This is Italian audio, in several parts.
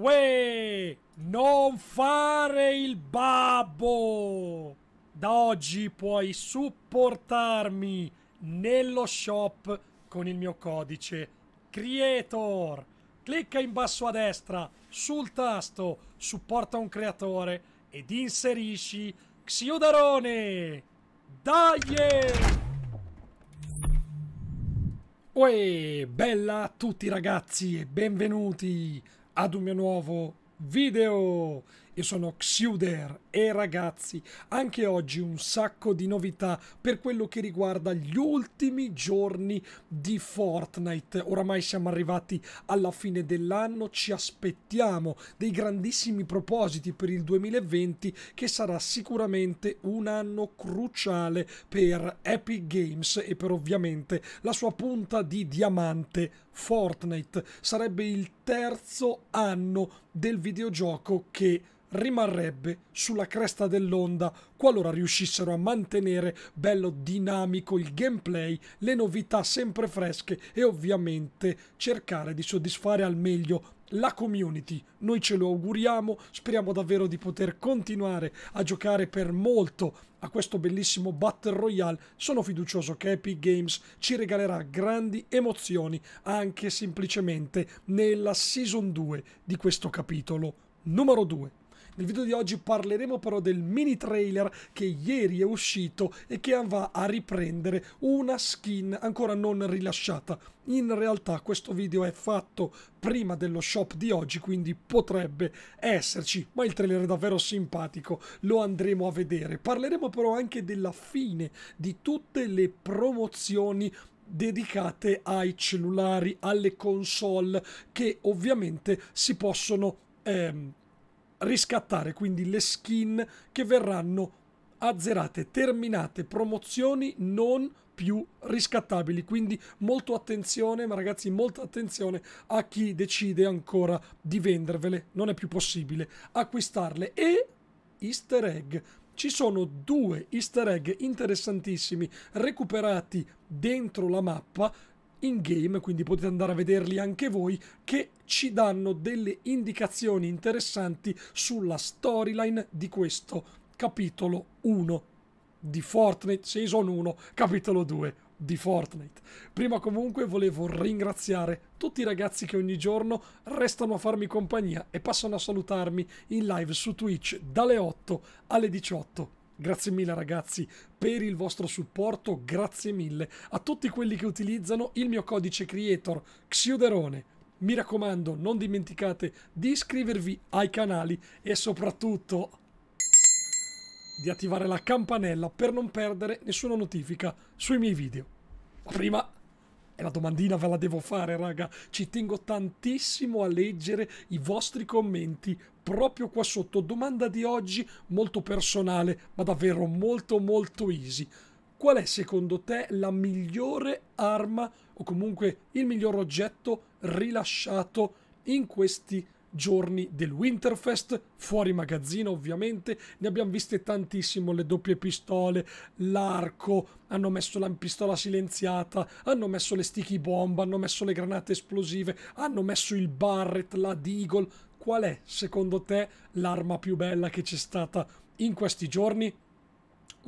Uè, non fare il babbo! Da oggi puoi supportarmi nello shop con il mio codice Creator. Clicca in basso a destra sul tasto Supporta un creatore ed inserisci Xiudarone. Dai! Uè, bella a tutti ragazzi e benvenuti ad un mio nuovo video io sono Xiuder e ragazzi, anche oggi un sacco di novità per quello che riguarda gli ultimi giorni di Fortnite. Oramai siamo arrivati alla fine dell'anno, ci aspettiamo dei grandissimi propositi per il 2020 che sarà sicuramente un anno cruciale per Epic Games e per ovviamente la sua punta di diamante Fortnite. Sarebbe il terzo anno del videogioco che rimarrebbe sulla cresta dell'onda qualora riuscissero a mantenere bello dinamico il gameplay, le novità sempre fresche e ovviamente cercare di soddisfare al meglio la community. Noi ce lo auguriamo, speriamo davvero di poter continuare a giocare per molto a questo bellissimo Battle Royale. Sono fiducioso che Epic Games ci regalerà grandi emozioni anche semplicemente nella Season 2 di questo capitolo. Numero 2. Nel video di oggi parleremo però del mini trailer che ieri è uscito e che va a riprendere una skin ancora non rilasciata. In realtà questo video è fatto prima dello shop di oggi, quindi potrebbe esserci, ma il trailer è davvero simpatico, lo andremo a vedere. Parleremo però anche della fine di tutte le promozioni dedicate ai cellulari, alle console che ovviamente si possono ehm, riscattare quindi le skin che verranno azzerate, terminate, promozioni non più riscattabili. Quindi molto attenzione, ma ragazzi, molta attenzione a chi decide ancora di vendervele. Non è più possibile acquistarle. E easter egg. Ci sono due easter egg interessantissimi recuperati dentro la mappa in game, quindi potete andare a vederli anche voi, che ci danno delle indicazioni interessanti sulla storyline di questo capitolo 1 di Fortnite Season 1, capitolo 2 di Fortnite. Prima comunque volevo ringraziare tutti i ragazzi che ogni giorno restano a farmi compagnia e passano a salutarmi in live su Twitch dalle 8 alle 18 Grazie mille ragazzi per il vostro supporto, grazie mille a tutti quelli che utilizzano il mio codice creator Xiuderone. Mi raccomando, non dimenticate di iscrivervi ai canali e soprattutto di attivare la campanella per non perdere nessuna notifica sui miei video. Ma prima e la domandina ve la devo fare, raga. Ci tengo tantissimo a leggere i vostri commenti proprio qua sotto. Domanda di oggi molto personale, ma davvero molto molto easy. Qual è secondo te la migliore arma o comunque il miglior oggetto rilasciato in questi giorni del Winterfest, fuori magazzino ovviamente, ne abbiamo viste tantissimo, le doppie pistole, l'arco, hanno messo la pistola silenziata, hanno messo le sticky bomb, hanno messo le granate esplosive, hanno messo il Barrett, la Deagle. Qual è, secondo te, l'arma più bella che c'è stata in questi giorni?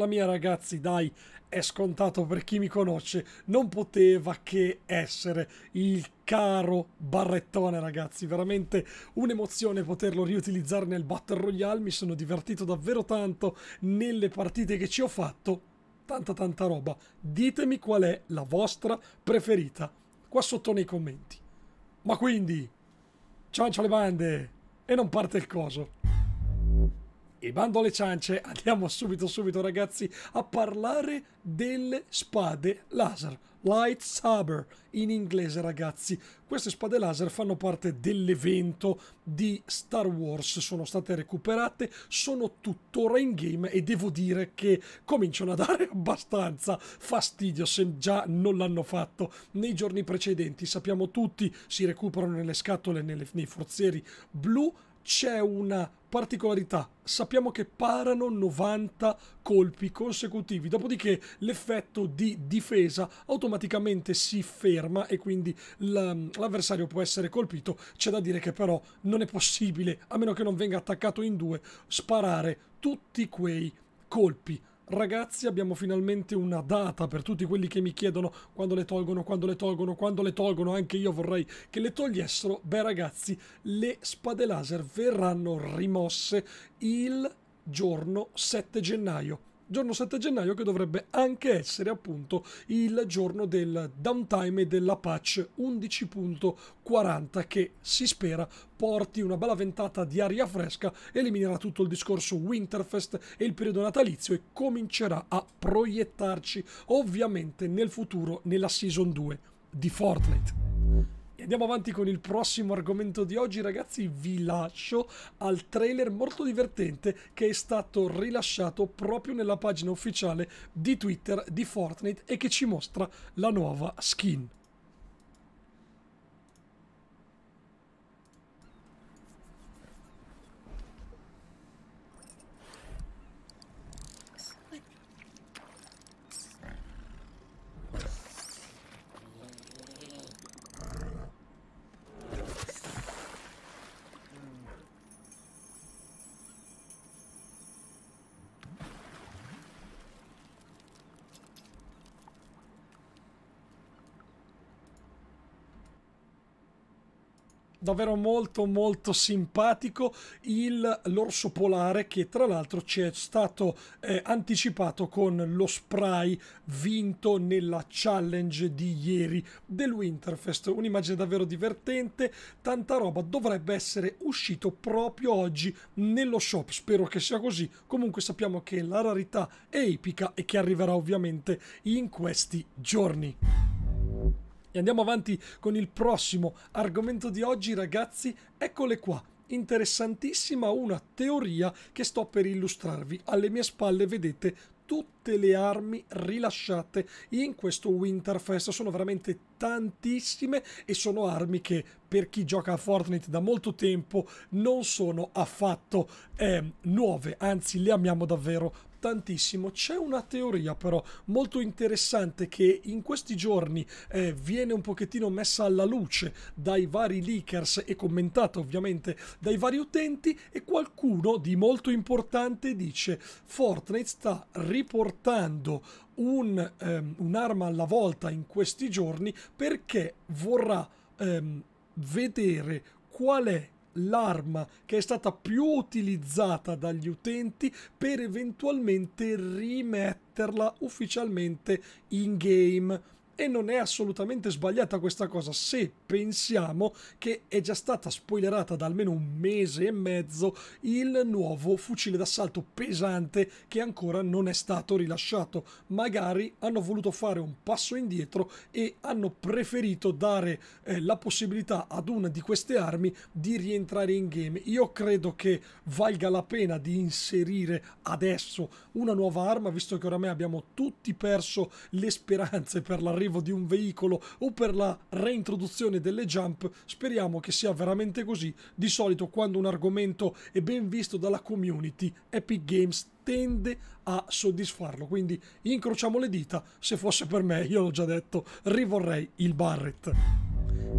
la mia ragazzi dai è scontato per chi mi conosce, non poteva che essere il caro Barrettone ragazzi, veramente un'emozione poterlo riutilizzare nel Battle Royale, mi sono divertito davvero tanto nelle partite che ci ho fatto, tanta tanta roba, ditemi qual è la vostra preferita qua sotto nei commenti. Ma quindi, ciancio le bande e non parte il coso. E bando alle ciance, andiamo subito, subito ragazzi, a parlare delle spade laser. light saber in inglese ragazzi. Queste spade laser fanno parte dell'evento di Star Wars, sono state recuperate, sono tuttora in game e devo dire che cominciano a dare abbastanza fastidio se già non l'hanno fatto nei giorni precedenti. Sappiamo tutti, si recuperano nelle scatole, nelle, nei forzieri blu, c'è una particolarità. Sappiamo che parano 90 colpi consecutivi, dopodiché l'effetto di difesa automaticamente si ferma e quindi l'avversario può essere colpito. C'è da dire che però non è possibile, a meno che non venga attaccato in due, sparare tutti quei colpi Ragazzi abbiamo finalmente una data per tutti quelli che mi chiedono quando le tolgono, quando le tolgono, quando le tolgono, anche io vorrei che le togliessero. Beh ragazzi, le spade laser verranno rimosse il giorno 7 gennaio giorno 7 gennaio che dovrebbe anche essere appunto il giorno del downtime e della patch 11.40 che si spera porti una bella ventata di aria fresca, eliminerà tutto il discorso Winterfest e il periodo natalizio e comincerà a proiettarci ovviamente nel futuro nella Season 2 di Fortnite andiamo avanti con il prossimo argomento di oggi ragazzi vi lascio al trailer molto divertente che è stato rilasciato proprio nella pagina ufficiale di Twitter di Fortnite e che ci mostra la nuova skin davvero molto molto simpatico il, l'orso polare che tra l'altro ci è stato eh, anticipato con lo spray vinto nella challenge di ieri del Winterfest un'immagine davvero divertente tanta roba dovrebbe essere uscito proprio oggi nello shop spero che sia così comunque sappiamo che la rarità è epica e che arriverà ovviamente in questi giorni e andiamo avanti con il prossimo argomento di oggi, ragazzi. Eccole qua. Interessantissima una teoria che sto per illustrarvi. Alle mie spalle vedete tutto tutte le armi rilasciate in questo Winterfest. Sono veramente tantissime e sono armi che per chi gioca a Fortnite da molto tempo non sono affatto eh, nuove, anzi le amiamo davvero tantissimo. C'è una teoria però molto interessante che in questi giorni eh, viene un pochettino messa alla luce dai vari leakers e commentata ovviamente dai vari utenti e qualcuno di molto importante dice Fortnite sta riportando sfruttando un, ehm, un'arma alla volta in questi giorni perché vorrà ehm, vedere qual è l'arma che è stata più utilizzata dagli utenti per eventualmente rimetterla ufficialmente in game e non è assolutamente sbagliata questa cosa se pensiamo che è già stata spoilerata da almeno un mese e mezzo il nuovo fucile d'assalto pesante che ancora non è stato rilasciato. Magari hanno voluto fare un passo indietro e hanno preferito dare eh, la possibilità ad una di queste armi di rientrare in game. Io credo che valga la pena di inserire adesso una nuova arma visto che oramai abbiamo tutti perso le speranze per l'arrivo l'arrivo di un veicolo o per la reintroduzione delle jump, speriamo che sia veramente così. Di solito quando un argomento è ben visto dalla community, Epic Games tende a soddisfarlo. Quindi incrociamo le dita, se fosse per me, io l'ho già detto, rivorrei il Barrett.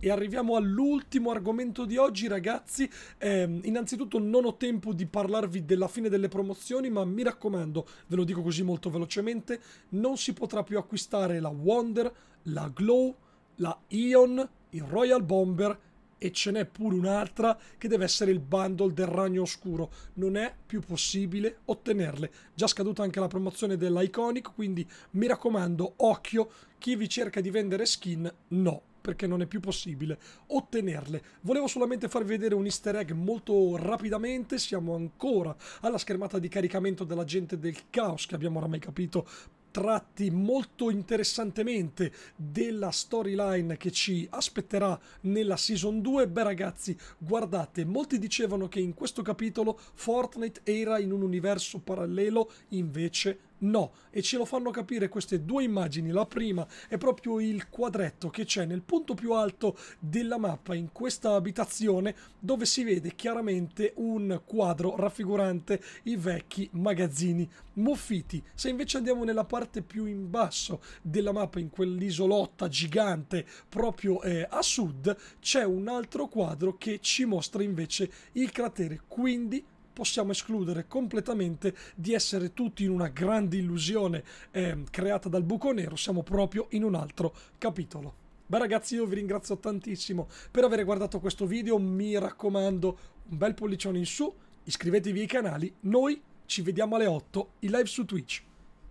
E arriviamo all'ultimo argomento di oggi, ragazzi. Eh, innanzitutto non ho tempo di parlarvi della fine delle promozioni, ma mi raccomando, ve lo dico così molto velocemente, non si potrà più acquistare la Wonder, la Glow, la Ion, il Royal Bomber e ce n'è pure un'altra che deve essere il bundle del ragno oscuro. Non è più possibile ottenerle. Già scaduta anche la promozione dell'Iconic, quindi mi raccomando, occhio, chi vi cerca di vendere skin, no perché non è più possibile ottenerle. Volevo solamente farvi vedere un easter egg molto rapidamente, siamo ancora alla schermata di caricamento dell'agente del caos che abbiamo oramai capito tratti molto interessantemente della storyline che ci aspetterà nella season 2. Beh ragazzi, guardate, molti dicevano che in questo capitolo Fortnite era in un universo parallelo, invece No, e ce lo fanno capire queste due immagini. La prima è proprio il quadretto che c'è nel punto più alto della mappa in questa abitazione dove si vede chiaramente un quadro raffigurante i vecchi magazzini muffiti. Se invece andiamo nella parte più in basso della mappa, in quell'isolotta gigante proprio eh, a sud, c'è un altro quadro che ci mostra invece il cratere. Quindi possiamo escludere completamente di essere tutti in una grande illusione eh, creata dal buco nero, siamo proprio in un altro capitolo. Beh ragazzi io vi ringrazio tantissimo per aver guardato questo video, mi raccomando un bel pollicione in su, iscrivetevi ai canali, noi ci vediamo alle 8 in live su Twitch.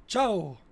Ciao!